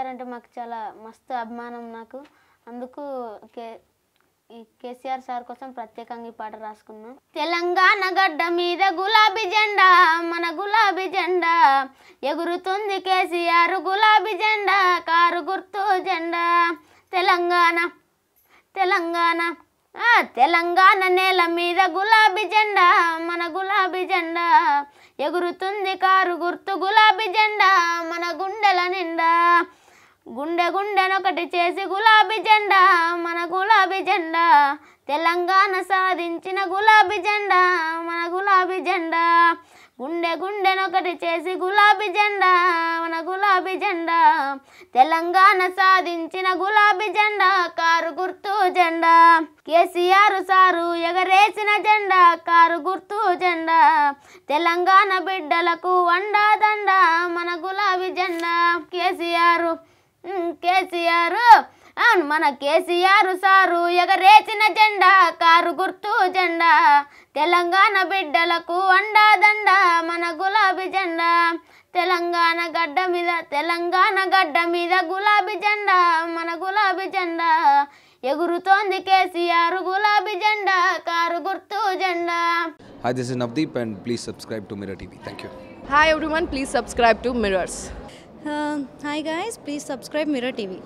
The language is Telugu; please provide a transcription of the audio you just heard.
కేసీఆర్ అంటే మాకు చాలా మస్తు అభిమానం నాకు అందుకు కే ఈ కేసీఆర్ సార్ కోసం ప్రత్యేకంగా ఈ పాట రాసుకున్నాం తెలంగాణ గడ్డ మీద గులాబీ జెండా మన గులాబీ జెండా ఎగురుతుంది కేసీఆర్ గులాబీ జెండా కారు గుర్తు జెండా తెలంగాణ తెలంగాణ తెలంగాణ నేల మీద గులాబీ జెండా మన గులాబీ జెండా ఎగురుతుంది కారు గుర్తు గులాబీ గుండె గుండెనొకటి చేసి గులాబీ జెండా మన గులాబీ జెండా తెలంగాణ సాధించిన గులాబీ జెండా మన గులాబీ జెండా గుండె గుండెనొకటి చేసి గులాబీ జెండా మన గులాబీ జెండా తెలంగాణ సాధించిన గులాబీ జెండా కారు గుర్తు జెండా కేసీఆర్ సారు ఎగరేసిన జెండా కారు గుర్తు జెండా తెలంగాణ బిడ్డలకు వండా దండా కేసీఆర్ అవును మన కేసీఆర్ సారు ఎగరేచిన జెండా కారు గుర్తు జెండా తెలంగాణ బిడ్డలకు అండాదండ మన గులాబీ జెండా తెలంగాణ గడ్డ మీద తెలంగాణ గడ్డ మీద గులాబీ జెండా మన గులాబీ జెండా ఎగురుతోంది కేసీఆర్ గులాబీ జెండా కారు గుర్తు జెండా hi this is Navdeep and please subscribe to mirror TV thank you hi everyone please subscribe to mirrors Uh, hi guys, please subscribe Mirror TV.